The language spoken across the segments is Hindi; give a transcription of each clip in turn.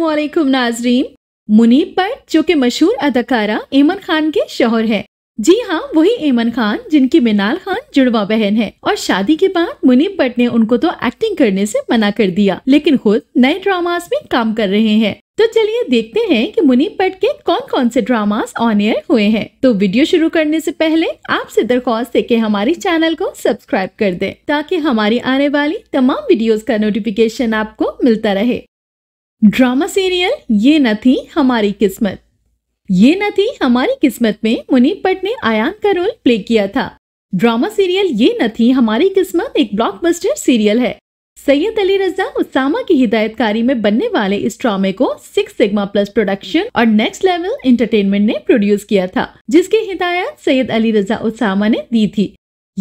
वालेकुम नाजरीन मुनीब भट्ट जो कि मशहूर अदाकारा ऐमन खान के शोहर है जी हाँ वही ऐमन खान जिनकी मिनाल खान जुड़वा बहन है और शादी के बाद मुनीब भट्ट ने उनको तो एक्टिंग करने से मना कर दिया लेकिन खुद नए ड्रामास में काम कर रहे हैं तो चलिए देखते हैं कि मुनीब भट्ट के कौन कौन से ड्रामास ऑन एयर हुए हैं तो वीडियो शुरू करने से पहले आपसे दरख्वास्त है कि हमारे चैनल को सब्सक्राइब कर दें ताकि हमारी आने वाली तमाम वीडियोस का नोटिफिकेशन आपको मिलता रहे ड्रामा सीरियल ये न थी हमारी किस्मत ये न थी हमारी किस्मत में मुनीप भट्ट ने आयान का रोल प्ले किया था ड्रामा सीरियल ये न थी हमारी किस्मत एक ब्लॉकबस्टर सीरियल है सैयद अली रजा उसामा की हिदायतकारी में बनने वाले इस ड्रामे को सिक्स सिग्मा प्लस प्रोडक्शन और नेक्स्ट लेवल एंटरटेनमेंट ने प्रोड्यूस किया था जिसकी हिदायत सैयद अली रजा उसामा ने दी थी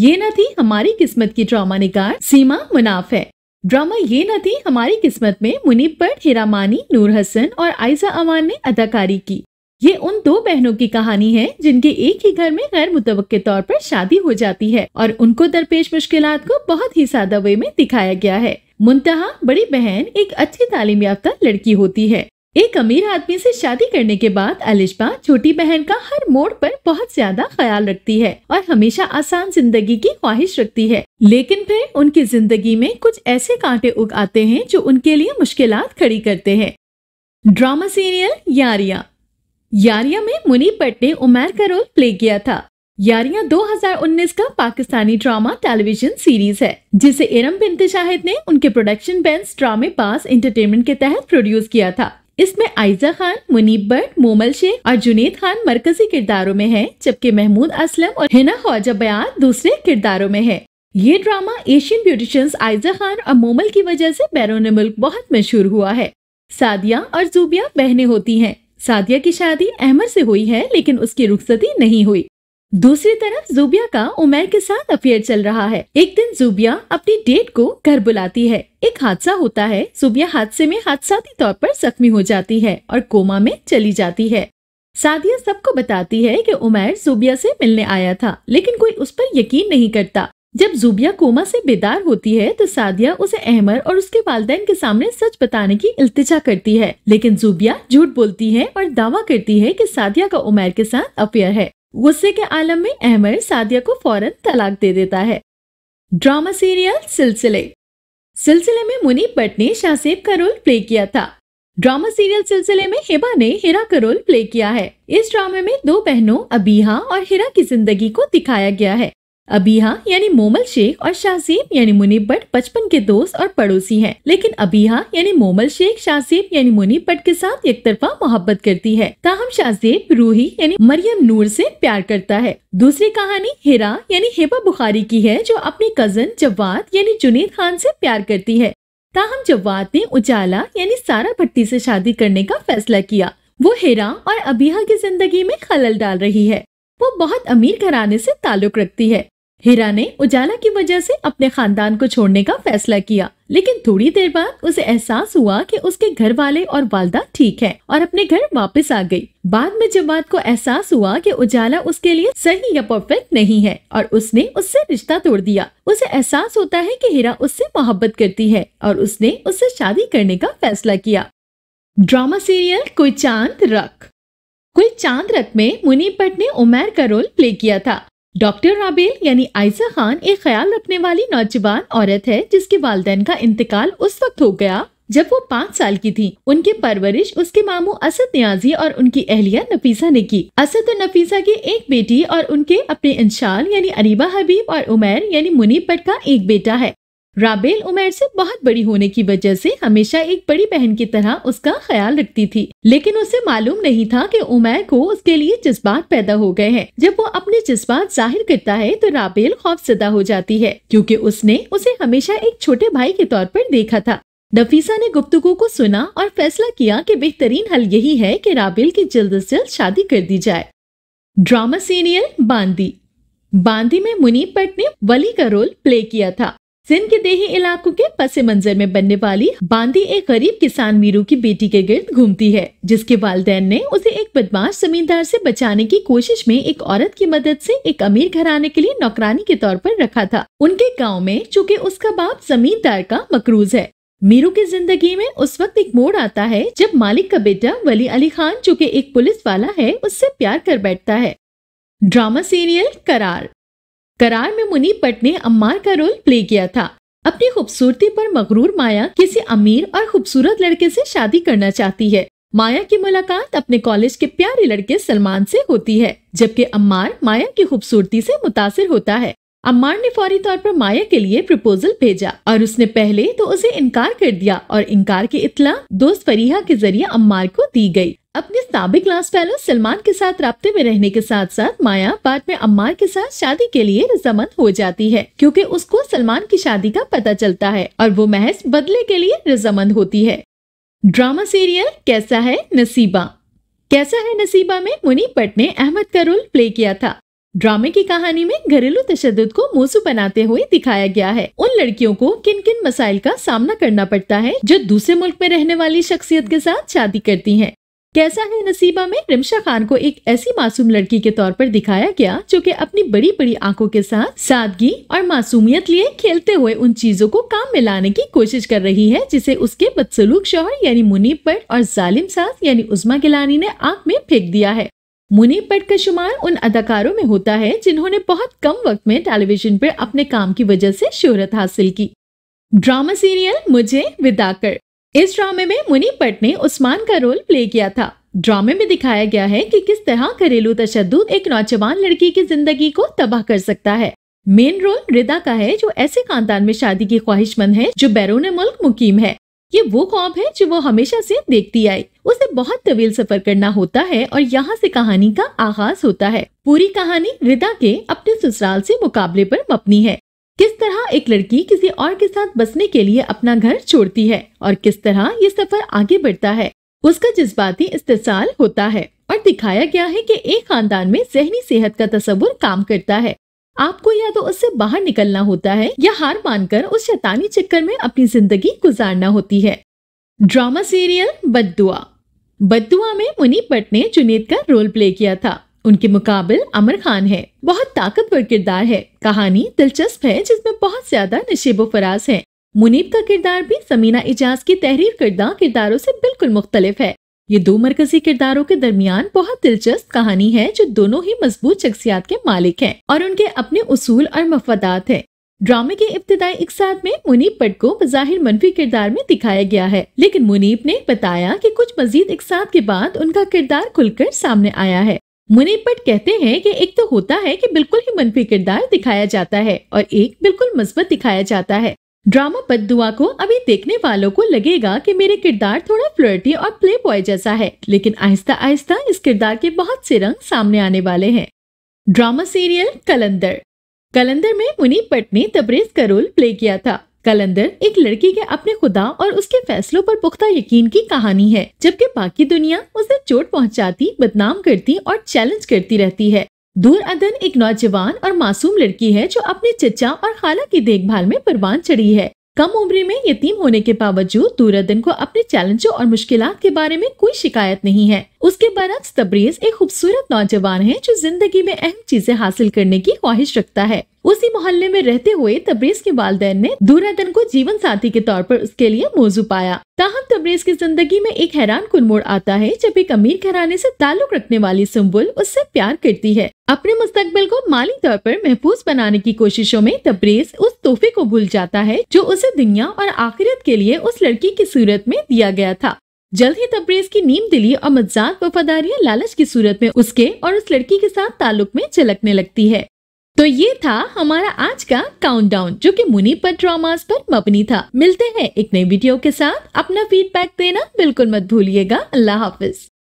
ये न थी हमारी किस्मत की ड्रामा निकार सीमा मुनाफ है ड्रामा ये न थी हमारी किस्मत में मुनीब भट्ट हिरामानी नूर हसन और आयजा अमान ने अदाकारी की ये उन दो बहनों की कहानी है जिनके एक ही घर में गैर मुतव तौर पर शादी हो जाती है और उनको दरपेश मुश्किल को बहुत ही सादा वे में दिखाया गया है मुंतहा बड़ी बहन एक अच्छी तालीम याफ्ता लड़की होती है एक अमीर आदमी से शादी करने के बाद अलिशबा छोटी बहन का हर मोड़ पर बहुत ज्यादा ख्याल रखती है और हमेशा आसान जिंदगी की ख्वाहिश रखती है लेकिन फिर उनकी जिंदगी में कुछ ऐसे कांटे उग आते हैं जो उनके लिए मुश्किल खड़ी करते हैं ड्रामा सीरियल यारिया यारिया में मुनी भट्ट ने उमर का रोल प्ले किया था यारिया 2019 का पाकिस्तानी ड्रामा टेलीविजन सीरीज है जिसे इरम बिनते शाहिद ने उनके प्रोडक्शन बेंस ड्रामे पास एंटरटेनमेंट के तहत प्रोड्यूस किया था इसमें आयजा खान मुनीब भट्ट मोमल शेख और जुनेद खान मरकजी किरदारों में हैं, जबकि महमूद असलम और हिना ख्वाजा बयान दूसरे किरदारों में हैं। ये drama Asian beauticians Aiza Khan और मोमल की वजह से बैरोन मुल्क बहुत मशहूर हुआ है सादिया और जूबिया बहनें होती हैं सादिया की शादी अहमद से हुई है लेकिन उसकी रुखसती नहीं हुई दूसरी तरफ जूबिया का उमेर के साथ अफेयर चल रहा है एक दिन जूबिया अपनी डेट को घर बुलाती है एक हादसा होता है जूबिया हादसे में हादसाती तौर पर जख्मी हो जाती है और कोमा में चली जाती है सादिया सबको बताती है कि उमेर जूबिया से मिलने आया था लेकिन कोई उस पर यकीन नहीं करता जब जुबिया कोमा से बेदार होती है तो सादिया उसे अहमर और उसके वालदेन के सामने सच बताने की इल्तिजा करती है लेकिन जुबिया झूठ बोलती है और दावा करती है कि सादिया का उमेर के साथ अफेयर है गुस्से के आलम में अहमर सादिया को फौरन तलाक दे देता है ड्रामा सीरियल सिलसिले सिलसिले में मुनी भट्ट ने शाहब का रोल प्ले किया था ड्रामा सीरियल सिलसिले में हिबा ने हिरा का रोल प्ले किया है इस ड्रामे में दो बहनों अबीहा और हिरा की जिंदगी को दिखाया गया है अबीहा यानी मोमल शेख और शाहसीब यानी मुनीब भट्ट बचपन के दोस्त और पड़ोसी हैं लेकिन अबीहा यानी मोमल शेख शाहसीब यानी मुनीब भट्ट के साथ एक तरफा मोहब्बत करती है ताहम शाहजेब रूही यानी मरियम नूर से प्यार करता है दूसरी कहानी हिरा यानी हेबा बुखारी की है जो अपनी कजन जवाद यानी जुनेद खान से प्यार करती है ताहम जवाद ने उजाला यानी सारा भट्टी से शादी करने का फैसला किया वो हिरा और अबीहा की जिंदगी में खलल डाल रही है वो बहुत अमीर घराने से ताल्लुक रखती है हीरा ने उजाला की वजह से अपने खानदान को छोड़ने का फैसला किया लेकिन थोड़ी देर बाद उसे एहसास हुआ कि उसके घर वाले और वालदा ठीक हैं और अपने घर वापस आ गई बाद में बात को एहसास हुआ कि उजाला उसके लिए सही या परफेक्ट नहीं है और उसने उससे रिश्ता तोड़ दिया उसे एहसास होता है कि हीरा उससे मोहब्बत करती है और उसने उससे शादी करने का फैसला किया ड्रामा सीरियल कोई चांद रख कोई चांद रख में मुनी भट्ट ने उमेर का रोल प्ले किया था डॉक्टर राबेल यानी आयसा खान एक ख्याल रखने वाली नौजवान औरत है जिसके वालदेन का इंतकाल उस वक्त हो गया जब वो पाँच साल की थी उनकी परवरिश उसके मामू असद न्याजी और उनकी अहलिया नफीसा ने की असद और नफीसा की एक बेटी और उनके अपने इंशाल यानी अरीबा हबीब और उमेर यानी मुनीब भट्ट का एक बेटा है राबेल उमेर से बहुत बड़ी होने की वजह से हमेशा एक बड़ी बहन की तरह उसका ख्याल रखती थी लेकिन उसे मालूम नहीं था कि उमेर को उसके लिए जज्बात पैदा हो गए हैं जब वो अपने जज्बात जाहिर करता है तो राबेल खौफजदा हो जाती है क्योंकि उसने उसे हमेशा एक छोटे भाई के तौर पर देखा था नफीसा ने गुप्तगु को सुना और फैसला किया कि बेहतरीन हल यही है की राबेल की जल्द अज जल्द शादी कर दी जाए ड्रामा सीरियल बांदी बांदी में मुनीब भट्ट ने वली का रोल प्ले किया था सिंध के देही इलाकों के पसे मंजर में बनने वाली बांदी एक गरीब किसान मीरू की बेटी के गिर्द घूमती है जिसके वालदेन ने उसे एक बदमाश जमींदार से बचाने की कोशिश में एक औरत की मदद से एक अमीर घराने के लिए नौकरानी के तौर पर रखा था उनके गांव में चूँकि उसका बाप जमींदार का मकरूज है मीरू की जिंदगी में उस वक्त एक मोड़ आता है जब मालिक का बेटा वली अली खान चूँकि एक पुलिस वाला है उससे प्यार कर बैठता है ड्रामा सीरियल करार करार में मुनि पट ने अम्मार का रोल प्ले किया था अपनी खूबसूरती पर मगरूर माया किसी अमीर और खूबसूरत लड़के से शादी करना चाहती है माया की मुलाकात अपने कॉलेज के प्यारे लड़के सलमान से होती है जबकि अम्मार माया की खूबसूरती से मुतासर होता है अम्मार ने फौरी तौर पर माया के लिए प्रपोजल भेजा और उसने पहले तो उसे इनकार कर दिया और इनकार की इतला दोस्त फरीहा के जरिए अम्मार को दी गई अपने सबक क्लास फैलो सलमान के साथ रबते में रहने के साथ साथ माया बाद में अम्मार के साथ शादी के लिए रजामंद हो जाती है क्योंकि उसको सलमान की शादी का पता चलता है और वो महज बदले के लिए रजामंद होती है ड्रामा सीरियल कैसा है नसीबा कैसा है नसीबा में मुनी पट ने अहमद का रोल प्ले किया था ड्रामे की कहानी में घरेलू तशद को मोसू बनाते हुए दिखाया गया है उन लड़कियों को किन किन मसाइल का सामना करना पड़ता है जो दूसरे मुल्क में रहने वाली शख्सियत के साथ शादी करती हैं। कैसा है नसीबा में रिमशा खान को एक ऐसी मासूम लड़की के तौर पर दिखाया गया जो कि अपनी बड़ी बड़ी आंखों के साथ सादगी और मासूमियत लिए खेलते हुए उन चीजों को काम में लाने की कोशिश कर रही है जिसे उसके बदसलूक शोहर यानी मुनीब पट और जालिम सास यानी उजमा गिलानी ने आंख में फेंक दिया है मुनीब पट का शुमार उन अदाकारों में होता है जिन्होंने बहुत कम वक्त में टेलीविजन पर अपने काम की वजह से शोहरत हासिल की ड्रामा सीरियल मुझे विदाकर इस ड्रामे में मुनी पट ने उस्मान का रोल प्ले किया था ड्रामे में दिखाया गया है कि किस तरह घरेलू तशद एक नौजवान लड़की की जिंदगी को तबाह कर सकता है मेन रोल रिदा का है जो ऐसे खानदान में शादी की ख्वाहिशमंद है जो बैरून मुल्क मुकीम है ये वो ख्वाब है जो वो हमेशा से देखती आई उसे बहुत तवील सफर करना होता है और यहाँ से कहानी का आगाज होता है पूरी कहानी रिदा के अपने ससुराल से मुकाबले पर मपनी है किस तरह एक लड़की किसी और के साथ बसने के लिए अपना घर छोड़ती है और किस तरह ये सफर आगे बढ़ता है उसका जज्बाती इस्तेसाल होता है और दिखाया गया है कि एक खानदान में जहनी सेहत का तस्वुर काम करता है आपको या तो उससे बाहर निकलना होता है या हार मानकर उस शैतानी चक्कर में अपनी जिंदगी गुजारना होती है ड्रामा सीरियल बदुआ बदुआ में मुनीप भट्ट ने जुनेद का रोल प्ले किया था उनके मुकाबल अमर खान है बहुत ताकतवर किरदार है कहानी दिलचस्प है जिसमें बहुत ज्यादा नशेबो फराज है मुनीब का किरदार भी समीना इजाज की तहरीर करदा किरदारों से बिल्कुल मुख्तलिफ है ये दो मरकजी किरदारों के दरमियान बहुत दिलचस्प कहानी है जो दोनों ही मजबूत शख्सियात के मालिक हैं और उनके अपने उसूल और मफादात हैं ड्रामे के इब्तदाई इकसाद में मुनीब पट को बज़ाहिर मनफी किरदार में दिखाया गया है लेकिन मुनीब ने बताया कि कुछ मजीद इकसाद के बाद उनका किरदार खुलकर सामने आया है मुनिपट कहते हैं कि एक तो होता है कि बिल्कुल ही मनफी किरदार दिखाया जाता है और एक बिल्कुल मस्बत दिखाया जाता है ड्रामा बदुआ को अभी देखने वालों को लगेगा कि मेरे किरदार थोड़ा फ्लर्टी और प्ले बॉय जैसा है लेकिन आहिस्ता आहिस्ता इस किरदार के बहुत से रंग सामने आने वाले हैं ड्रामा सीरियल कलंदर कलंदर में मुनिपट ने तबरेज करोल प्ले किया था कलंदर एक लड़की के अपने खुदा और उसके फैसलों पर पुख्ता यकीन की कहानी है जबकि बाकी दुनिया उसे चोट पहुंचाती, बदनाम करती और चैलेंज करती रहती है दूर अदन एक नौजवान और मासूम लड़की है जो अपने चचा और खाला की देखभाल में परवान चढ़ी है कम उम्र में यतीम होने के बावजूद दूर अदन को अपने चैलेंजों और मुश्किल के बारे में कोई शिकायत नहीं है उसके बरक्स तब्रेज एक खूबसूरत नौजवान है जो जिंदगी में अहम चीजें हासिल करने की ख्वाहिश रखता है उसी मोहल्ले में रहते हुए तब्रेज के वालदेन ने दूरादन को जीवन साथी के तौर पर उसके लिए मौजू पाया ताहम तब्रेज की जिंदगी में एक हैरान कुल मोड़ आता है जब एक अमीर घराने से ताल्लुक रखने वाली सुम्बुल उससे प्यार करती है अपने मुस्तकबिल को माली तौर पर महफूज बनाने की कोशिशों में तब्रेज उस तोहफे को भूल जाता है जो उसे दुनिया और आखिरत के लिए उस लड़की की सूरत में दिया गया था जल्द ही तब्रेज की नीम दिली और मजाक वफादारियाँ लालच की सूरत में उसके और उस लड़की के साथ ताल्लुक में झलकने लगती है तो ये था हमारा आज का काउंटडाउन जो कि मुनी पर ड्रामास पर मबनी था मिलते हैं एक नई वीडियो के साथ अपना फीडबैक देना बिल्कुल मत भूलिएगा अल्लाह हाफिज